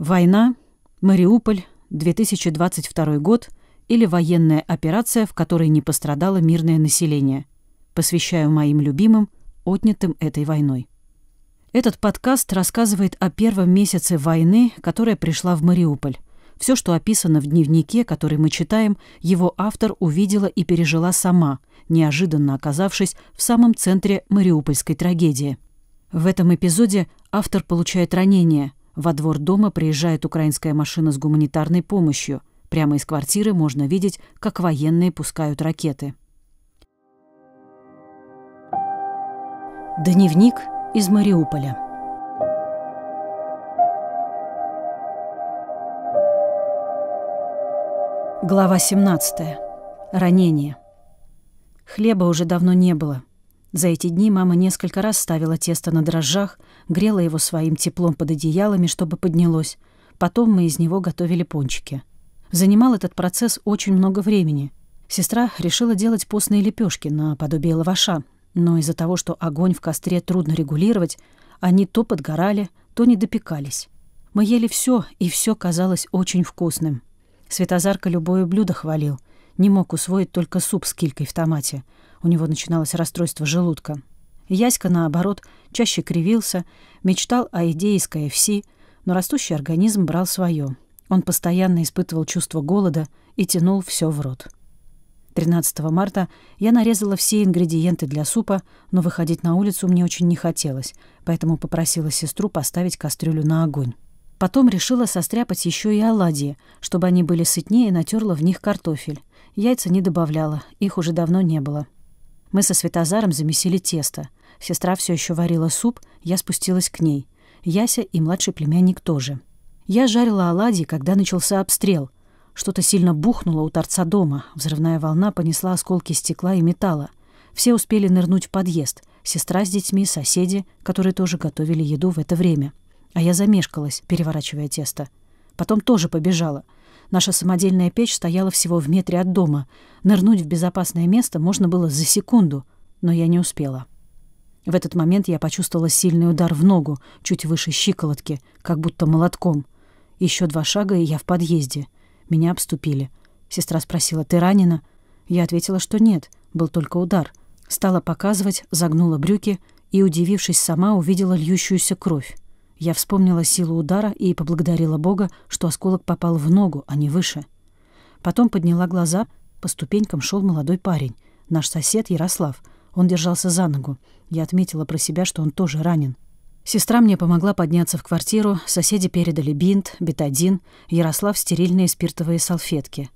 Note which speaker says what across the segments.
Speaker 1: Война, Мариуполь, 2022 год или военная операция, в которой не пострадало мирное население. Посвящаю моим любимым, отнятым этой войной. Этот подкаст рассказывает о первом месяце войны, которая пришла в Мариуполь. Все, что описано в дневнике, который мы читаем, его автор увидела и пережила сама, неожиданно оказавшись в самом центре мариупольской трагедии. В этом эпизоде автор получает ранение – во двор дома приезжает украинская машина с гуманитарной помощью. Прямо из квартиры можно видеть, как военные пускают ракеты. Дневник из Мариуполя. Глава 17. Ранение. Хлеба уже давно не было. За эти дни мама несколько раз ставила тесто на дрожжах, грела его своим теплом под одеялами, чтобы поднялось. Потом мы из него готовили пончики. Занимал этот процесс очень много времени. Сестра решила делать постные лепешки на подобие лаваша, но из-за того, что огонь в костре трудно регулировать, они то подгорали, то не допекались. Мы ели все, и все казалось очень вкусным. Светозарка любое блюдо хвалил. Не мог усвоить только суп с килькой в томате — у него начиналось расстройство желудка. Яська, наоборот, чаще кривился, мечтал о идее из КФС, но растущий организм брал свое. Он постоянно испытывал чувство голода и тянул все в рот. 13 марта я нарезала все ингредиенты для супа, но выходить на улицу мне очень не хотелось, поэтому попросила сестру поставить кастрюлю на огонь. Потом решила состряпать еще и оладьи, чтобы они были сытнее, натерла в них картофель. Яйца не добавляла, их уже давно не было. Мы со Светозаром замесили тесто. Сестра все еще варила суп, я спустилась к ней. Яся и младший племянник тоже. Я жарила оладьи, когда начался обстрел. Что-то сильно бухнуло у торца дома. Взрывная волна понесла осколки стекла и металла. Все успели нырнуть в подъезд. Сестра с детьми, соседи, которые тоже готовили еду в это время. А я замешкалась, переворачивая тесто. Потом тоже побежала — Наша самодельная печь стояла всего в метре от дома. Нырнуть в безопасное место можно было за секунду, но я не успела. В этот момент я почувствовала сильный удар в ногу, чуть выше щиколотки, как будто молотком. Еще два шага, и я в подъезде. Меня обступили. Сестра спросила, «Ты ранена?» Я ответила, что нет, был только удар. Стала показывать, загнула брюки и, удивившись сама, увидела льющуюся кровь. Я вспомнила силу удара и поблагодарила Бога, что осколок попал в ногу, а не выше. Потом подняла глаза. По ступенькам шел молодой парень, наш сосед Ярослав. Он держался за ногу. Я отметила про себя, что он тоже ранен. Сестра мне помогла подняться в квартиру, соседи передали бинт, бетадин, Ярослав — стерильные спиртовые салфетки.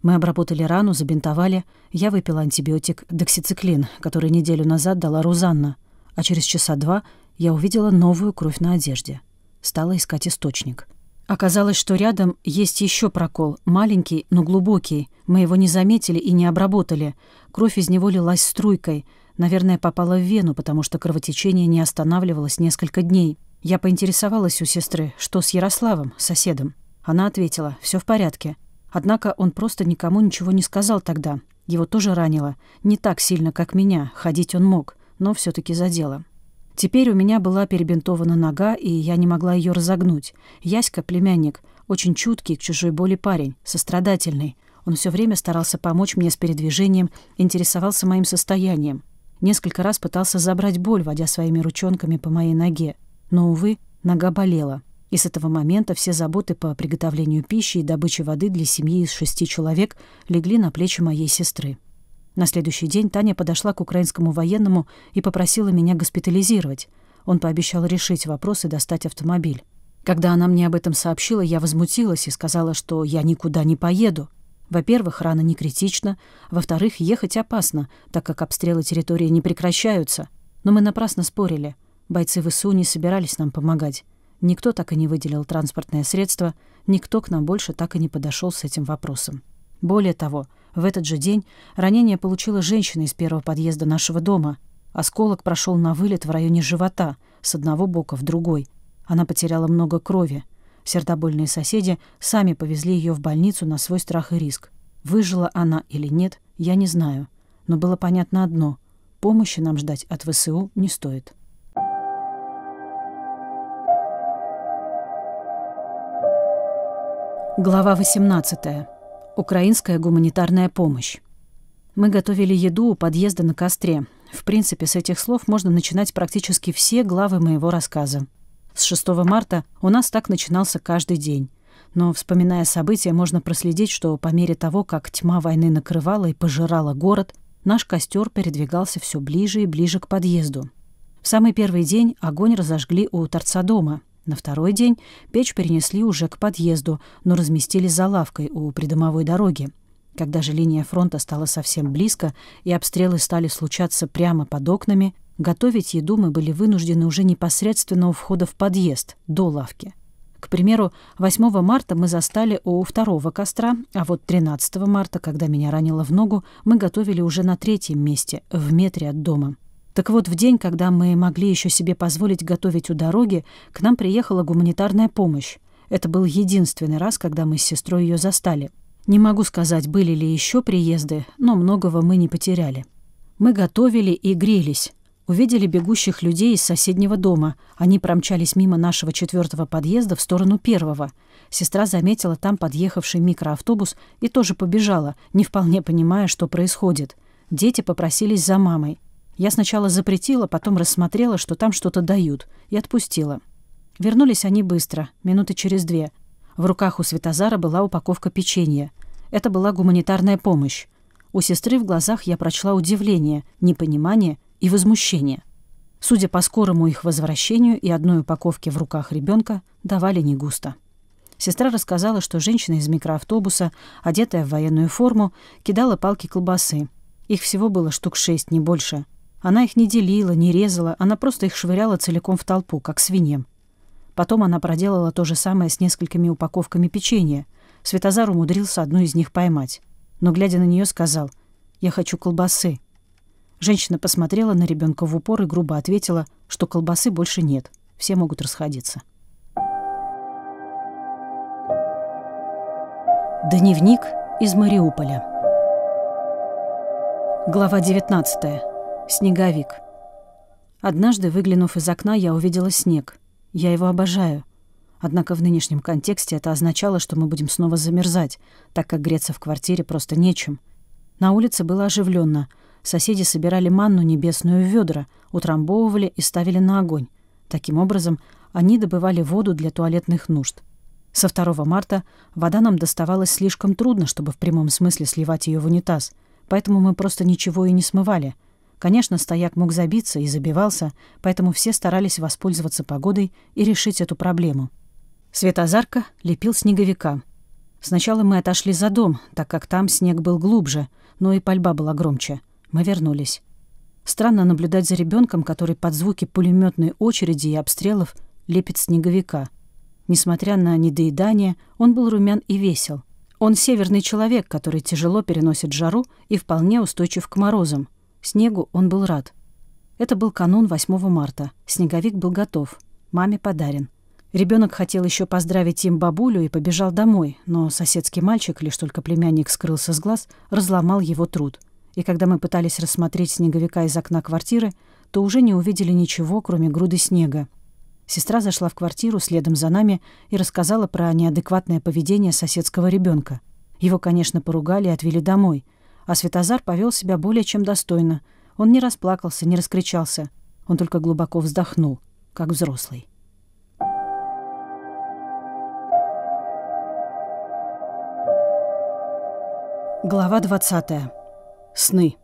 Speaker 1: Мы обработали рану, забинтовали, я выпила антибиотик доксициклин, который неделю назад дала Рузанна, а через часа два я увидела новую кровь на одежде. Стала искать источник. Оказалось, что рядом есть еще прокол, маленький, но глубокий. Мы его не заметили и не обработали. Кровь из него лилась струйкой. Наверное, попала в вену, потому что кровотечение не останавливалось несколько дней. Я поинтересовалась у сестры, что с Ярославом, соседом. Она ответила, все в порядке. Однако он просто никому ничего не сказал тогда. Его тоже ранило. Не так сильно, как меня. Ходить он мог, но все таки задело. Теперь у меня была перебинтована нога, и я не могла ее разогнуть. Яська — племянник, очень чуткий к чужой боли парень, сострадательный. Он все время старался помочь мне с передвижением, интересовался моим состоянием. Несколько раз пытался забрать боль, водя своими ручонками по моей ноге. Но, увы, нога болела. И с этого момента все заботы по приготовлению пищи и добыче воды для семьи из шести человек легли на плечи моей сестры. На следующий день Таня подошла к украинскому военному и попросила меня госпитализировать. Он пообещал решить вопрос и достать автомобиль. Когда она мне об этом сообщила, я возмутилась и сказала, что я никуда не поеду. Во-первых, рана не критична. Во-вторых, ехать опасно, так как обстрелы территории не прекращаются. Но мы напрасно спорили. Бойцы ВСУ не собирались нам помогать. Никто так и не выделил транспортное средство, никто к нам больше так и не подошел с этим вопросом. Более того, в этот же день ранение получила женщина из первого подъезда нашего дома. Осколок прошел на вылет в районе живота, с одного бока в другой. Она потеряла много крови. Сердобольные соседи сами повезли ее в больницу на свой страх и риск. Выжила она или нет, я не знаю. Но было понятно одно – помощи нам ждать от ВСУ не стоит. Глава 18 украинская гуманитарная помощь. Мы готовили еду у подъезда на костре. В принципе, с этих слов можно начинать практически все главы моего рассказа. С 6 марта у нас так начинался каждый день. Но, вспоминая события, можно проследить, что по мере того, как тьма войны накрывала и пожирала город, наш костер передвигался все ближе и ближе к подъезду. В самый первый день огонь разожгли у торца дома – на второй день печь перенесли уже к подъезду, но разместили за лавкой у придомовой дороги. Когда же линия фронта стала совсем близко и обстрелы стали случаться прямо под окнами, готовить еду мы были вынуждены уже непосредственно у входа в подъезд, до лавки. К примеру, 8 марта мы застали у второго костра, а вот 13 марта, когда меня ранило в ногу, мы готовили уже на третьем месте, в метре от дома. Так вот, в день, когда мы могли еще себе позволить готовить у дороги, к нам приехала гуманитарная помощь. Это был единственный раз, когда мы с сестрой ее застали. Не могу сказать, были ли еще приезды, но многого мы не потеряли. Мы готовили и грелись. Увидели бегущих людей из соседнего дома. Они промчались мимо нашего четвертого подъезда в сторону первого. Сестра заметила там подъехавший микроавтобус и тоже побежала, не вполне понимая, что происходит. Дети попросились за мамой. Я сначала запретила, потом рассмотрела, что там что-то дают, и отпустила. Вернулись они быстро, минуты через две. В руках у Светозара была упаковка печенья. Это была гуманитарная помощь. У сестры в глазах я прочла удивление, непонимание и возмущение. Судя по скорому их возвращению и одной упаковке в руках ребенка, давали не густо. Сестра рассказала, что женщина из микроавтобуса, одетая в военную форму, кидала палки колбасы. Их всего было штук шесть, не больше – она их не делила, не резала, она просто их швыряла целиком в толпу, как свиньям. Потом она проделала то же самое с несколькими упаковками печенья. Светозар умудрился одну из них поймать. Но, глядя на нее, сказал «Я хочу колбасы». Женщина посмотрела на ребенка в упор и грубо ответила, что колбасы больше нет, все могут расходиться. Дневник из Мариуполя. Глава 19. Снеговик. Однажды, выглянув из окна, я увидела снег. Я его обожаю. Однако в нынешнем контексте это означало, что мы будем снова замерзать, так как греться в квартире просто нечем. На улице было оживленно. Соседи собирали манну небесную в ведра, утрамбовывали и ставили на огонь. Таким образом, они добывали воду для туалетных нужд. Со 2 марта вода нам доставалась слишком трудно, чтобы в прямом смысле сливать ее в унитаз, поэтому мы просто ничего и не смывали — Конечно, стояк мог забиться и забивался, поэтому все старались воспользоваться погодой и решить эту проблему. Светозарка лепил снеговика. Сначала мы отошли за дом, так как там снег был глубже, но и пальба была громче. Мы вернулись. Странно наблюдать за ребенком, который под звуки пулеметной очереди и обстрелов лепит снеговика. Несмотря на недоедание, он был румян и весел. Он северный человек, который тяжело переносит жару и вполне устойчив к морозам. Снегу он был рад. Это был канун 8 марта. Снеговик был готов. Маме подарен. Ребенок хотел еще поздравить им бабулю и побежал домой, но соседский мальчик, лишь только племянник скрылся с глаз, разломал его труд. И когда мы пытались рассмотреть снеговика из окна квартиры, то уже не увидели ничего, кроме груды снега. Сестра зашла в квартиру следом за нами и рассказала про неадекватное поведение соседского ребенка. Его, конечно, поругали и отвели домой — а Светозар повел себя более чем достойно. Он не расплакался, не раскричался. Он только глубоко вздохнул, как взрослый. Глава 20. Сны.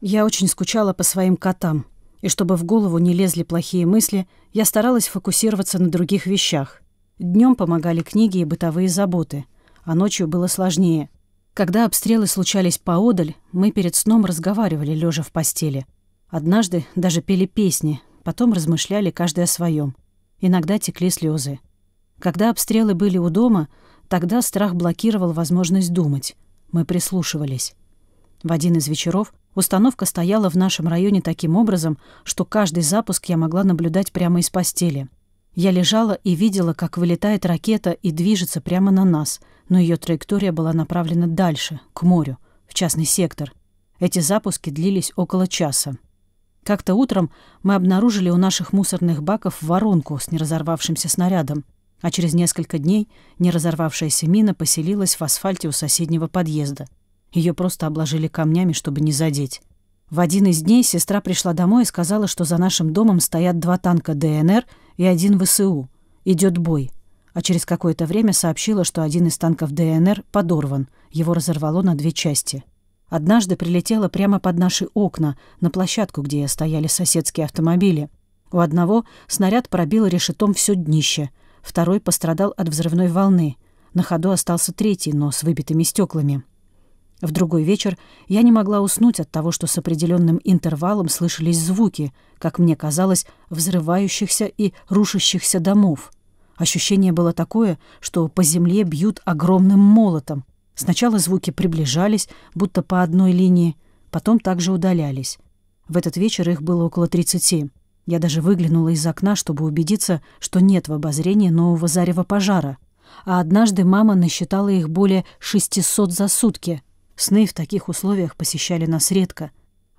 Speaker 1: Я очень скучала по своим котам, и чтобы в голову не лезли плохие мысли, я старалась фокусироваться на других вещах. Днем помогали книги и бытовые заботы, а ночью было сложнее. Когда обстрелы случались поодаль, мы перед сном разговаривали, лежа в постели. Однажды даже пели песни, потом размышляли каждый о своем. Иногда текли слезы. Когда обстрелы были у дома, тогда страх блокировал возможность думать. Мы прислушивались. В один из вечеров установка стояла в нашем районе таким образом, что каждый запуск я могла наблюдать прямо из постели. Я лежала и видела, как вылетает ракета и движется прямо на нас, но ее траектория была направлена дальше, к морю, в частный сектор. Эти запуски длились около часа. Как-то утром мы обнаружили у наших мусорных баков воронку с неразорвавшимся снарядом, а через несколько дней неразорвавшаяся мина поселилась в асфальте у соседнего подъезда. Ее просто обложили камнями, чтобы не задеть. В один из дней сестра пришла домой и сказала, что за нашим домом стоят два танка ДНР и один ВСУ. Идет бой. А через какое-то время сообщила, что один из танков ДНР подорван. Его разорвало на две части. Однажды прилетела прямо под наши окна, на площадку, где стояли соседские автомобили. У одного снаряд пробил решетом все днище. Второй пострадал от взрывной волны. На ходу остался третий, но с выбитыми стеклами. В другой вечер я не могла уснуть от того, что с определенным интервалом слышались звуки, как мне казалось, взрывающихся и рушащихся домов. Ощущение было такое, что по земле бьют огромным молотом. Сначала звуки приближались, будто по одной линии, потом также удалялись. В этот вечер их было около 30. Я даже выглянула из окна, чтобы убедиться, что нет в обозрении нового зарева пожара. А однажды мама насчитала их более 600 за сутки — Сны в таких условиях посещали нас редко.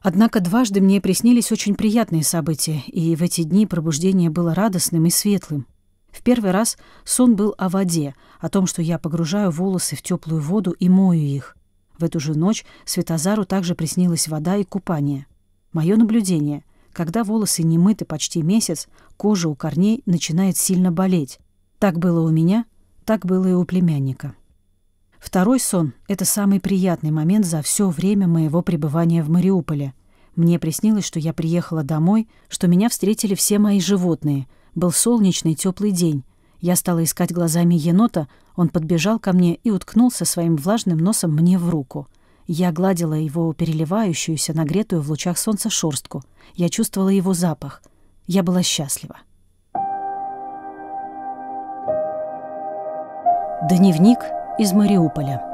Speaker 1: Однако дважды мне приснились очень приятные события, и в эти дни пробуждение было радостным и светлым. В первый раз сон был о воде, о том, что я погружаю волосы в теплую воду и мою их. В эту же ночь Светозару также приснилась вода и купание. Мое наблюдение. Когда волосы не мыты почти месяц, кожа у корней начинает сильно болеть. Так было у меня, так было и у племянника. Второй сон — это самый приятный момент за все время моего пребывания в Мариуполе. Мне приснилось, что я приехала домой, что меня встретили все мои животные. Был солнечный теплый день. Я стала искать глазами енота, он подбежал ко мне и уткнулся своим влажным носом мне в руку. Я гладила его переливающуюся, нагретую в лучах солнца шорстку. Я чувствовала его запах. Я была счастлива. Дневник из Мариуполя.